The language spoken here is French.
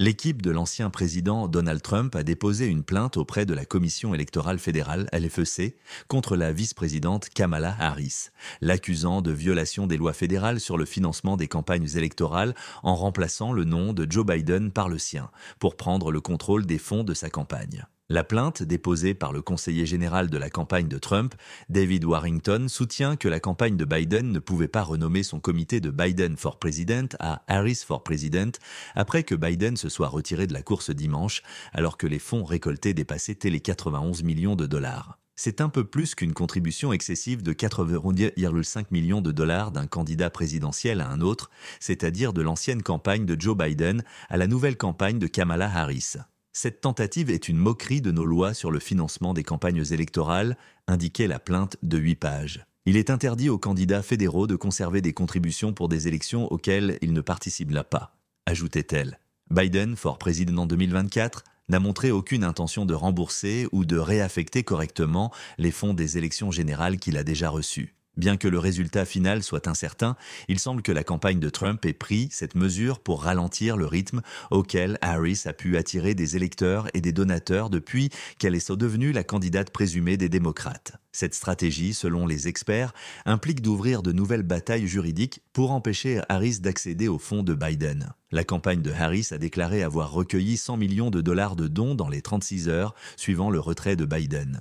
L'équipe de l'ancien président Donald Trump a déposé une plainte auprès de la Commission électorale fédérale, LFEC, contre la vice-présidente Kamala Harris, l'accusant de violation des lois fédérales sur le financement des campagnes électorales en remplaçant le nom de Joe Biden par le sien, pour prendre le contrôle des fonds de sa campagne. La plainte déposée par le conseiller général de la campagne de Trump, David Warrington, soutient que la campagne de Biden ne pouvait pas renommer son comité de Biden for President à Harris for President après que Biden se soit retiré de la course dimanche alors que les fonds récoltés dépassaient les 91 millions de dollars. C'est un peu plus qu'une contribution excessive de 4,5 millions de dollars d'un candidat présidentiel à un autre, c'est-à-dire de l'ancienne campagne de Joe Biden à la nouvelle campagne de Kamala Harris. Cette tentative est une moquerie de nos lois sur le financement des campagnes électorales, indiquait la plainte de 8 pages. Il est interdit aux candidats fédéraux de conserver des contributions pour des élections auxquelles ils ne participent pas, ajoutait-elle. Biden, fort président en 2024, n'a montré aucune intention de rembourser ou de réaffecter correctement les fonds des élections générales qu'il a déjà reçus. Bien que le résultat final soit incertain, il semble que la campagne de Trump ait pris cette mesure pour ralentir le rythme auquel Harris a pu attirer des électeurs et des donateurs depuis qu'elle est devenue la candidate présumée des démocrates. Cette stratégie, selon les experts, implique d'ouvrir de nouvelles batailles juridiques pour empêcher Harris d'accéder aux fonds de Biden. La campagne de Harris a déclaré avoir recueilli 100 millions de dollars de dons dans les 36 heures suivant le retrait de Biden.